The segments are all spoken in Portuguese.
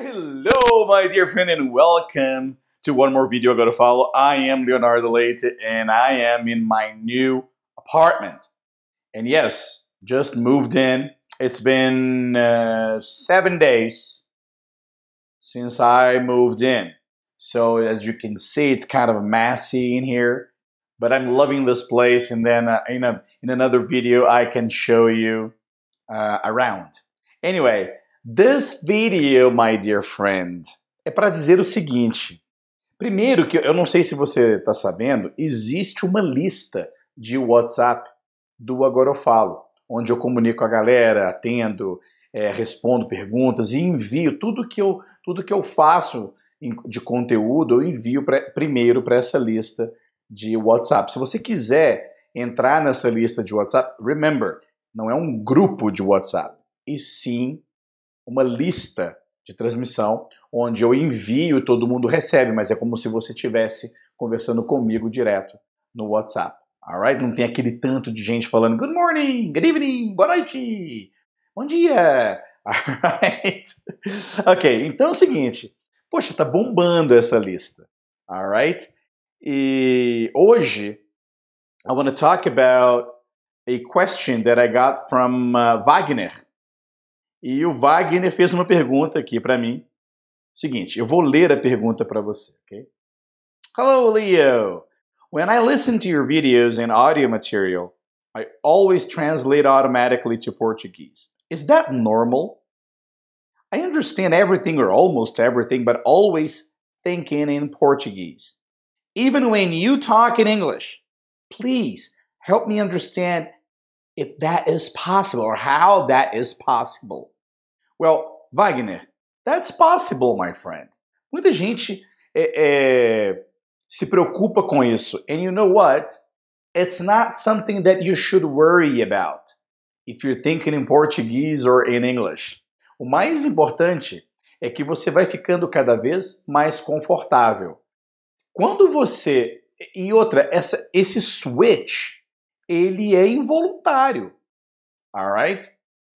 Hello, my dear friend, and welcome to one more video I got to follow. I am Leonardo Leite, and I am in my new apartment. And yes, just moved in. It's been uh, seven days since I moved in. So as you can see, it's kind of messy in here, but I'm loving this place. And then uh, in, a, in another video, I can show you uh, around. Anyway, This video, my dear friend, é para dizer o seguinte. Primeiro, que eu não sei se você está sabendo, existe uma lista de WhatsApp do Agora Eu Falo, onde eu comunico a galera, atendo, é, respondo perguntas e envio tudo que eu, tudo que eu faço de conteúdo, eu envio pra, primeiro para essa lista de WhatsApp. Se você quiser entrar nessa lista de WhatsApp, remember, não é um grupo de WhatsApp, e sim uma lista de transmissão onde eu envio e todo mundo recebe, mas é como se você estivesse conversando comigo direto no WhatsApp. right, Não tem aquele tanto de gente falando good morning, good evening, boa noite, bom dia. right, ok, então é o seguinte. Poxa, tá bombando essa lista. right, E hoje, I want to talk about a question that I got from uh, Wagner. E o Wagner fez uma pergunta aqui para mim. Seguinte, eu vou ler a pergunta para você, ok? Hello, Leo. When I listen to your videos and audio material, I always translate automatically to Portuguese. Is that normal? I understand everything or almost everything, but always thinking in Portuguese. Even when you talk in English, please help me understand if that is possible or how that is possible. Well, Wagner, that's possible, my friend. Muita gente é, é, se preocupa com isso. And you know what? It's not something that you should worry about if you're thinking in Portuguese or in English. O mais importante é que você vai ficando cada vez mais confortável. Quando você. E outra, essa, esse switch ele é involuntário. Alright?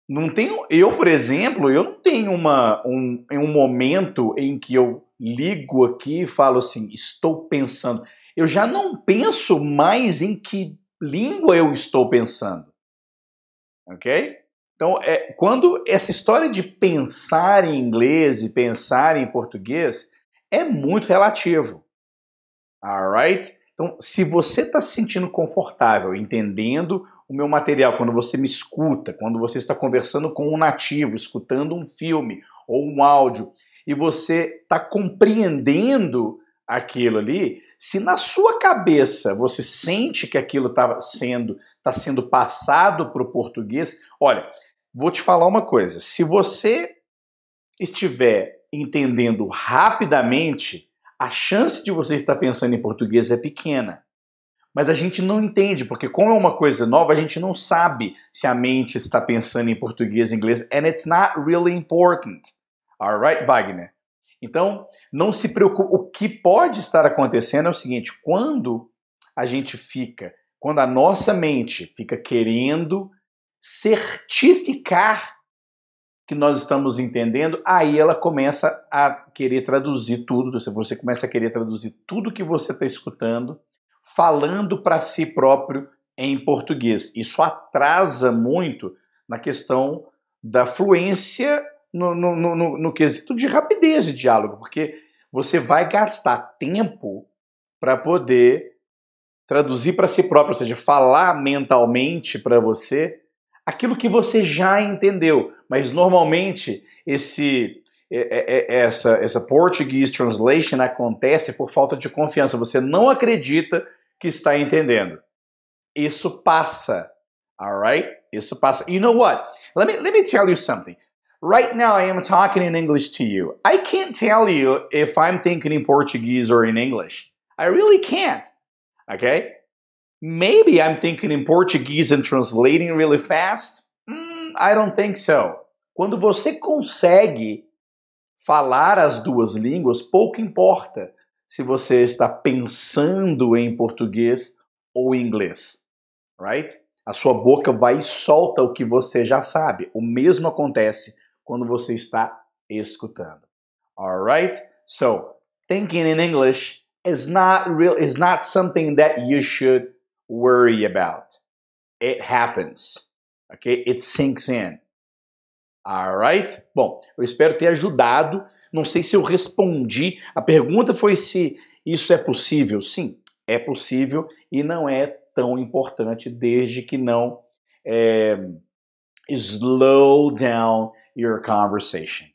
Não tenho, eu, por exemplo, eu não tenho uma, um, um momento em que eu ligo aqui e falo assim, estou pensando. Eu já não penso mais em que língua eu estou pensando. Ok? Então, é, quando essa história de pensar em inglês e pensar em português é muito relativo. Alright? Então, se você está se sentindo confortável, entendendo o meu material, quando você me escuta, quando você está conversando com um nativo, escutando um filme ou um áudio, e você está compreendendo aquilo ali, se na sua cabeça você sente que aquilo está sendo, tá sendo passado para o português, olha, vou te falar uma coisa: se você estiver entendendo rapidamente, a chance de você estar pensando em português é pequena. Mas a gente não entende, porque como é uma coisa nova, a gente não sabe se a mente está pensando em português e inglês. And it's not really important. Alright, Wagner? Então, não se preocupe. O que pode estar acontecendo é o seguinte: quando a gente fica, quando a nossa mente fica querendo certificar que nós estamos entendendo, aí ela começa a querer traduzir tudo, você começa a querer traduzir tudo que você está escutando, falando para si próprio em português. Isso atrasa muito na questão da fluência no, no, no, no quesito de rapidez de diálogo, porque você vai gastar tempo para poder traduzir para si próprio, ou seja, falar mentalmente para você aquilo que você já entendeu. Mas normalmente esse é, é, é, essa essa Portuguese translation acontece por falta de confiança. Você não acredita que está entendendo. Isso passa. All right? Isso passa. You know what? Let me let me tell you something. Right now I am talking in English to you. I can't tell you if I'm thinking in Portuguese or in English. I really can't. Okay? Maybe I'm thinking in Portuguese and translating really fast. Hmm, I don't think so. Quando você consegue falar as duas línguas, pouco importa se você está pensando em português ou inglês, right? A sua boca vai e solta o que você já sabe. O mesmo acontece quando você está escutando. Alright? So, thinking in English is not real is not something that you should worry about. It happens. Ok? It sinks in. Alright? Bom, eu espero ter ajudado. Não sei se eu respondi. A pergunta foi se isso é possível. Sim, é possível e não é tão importante desde que não é, slow down your conversation.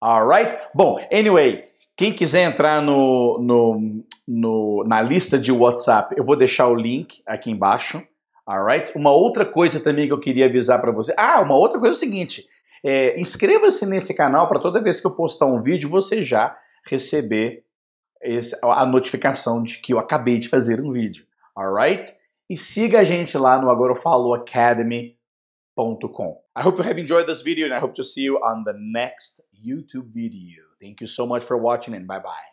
Alright? Bom, anyway, quem quiser entrar no, no, no, na lista de WhatsApp, eu vou deixar o link aqui embaixo. Alright? Uma outra coisa também que eu queria avisar para você. Ah, uma outra coisa é o seguinte: é, inscreva-se nesse canal para toda vez que eu postar um vídeo você já receber esse, a notificação de que eu acabei de fazer um vídeo. Alright? E siga a gente lá no Agora Eu Falo Academy I hope you have enjoyed this video and I hope to see you on the next YouTube video. Thank you so much for watching and bye bye.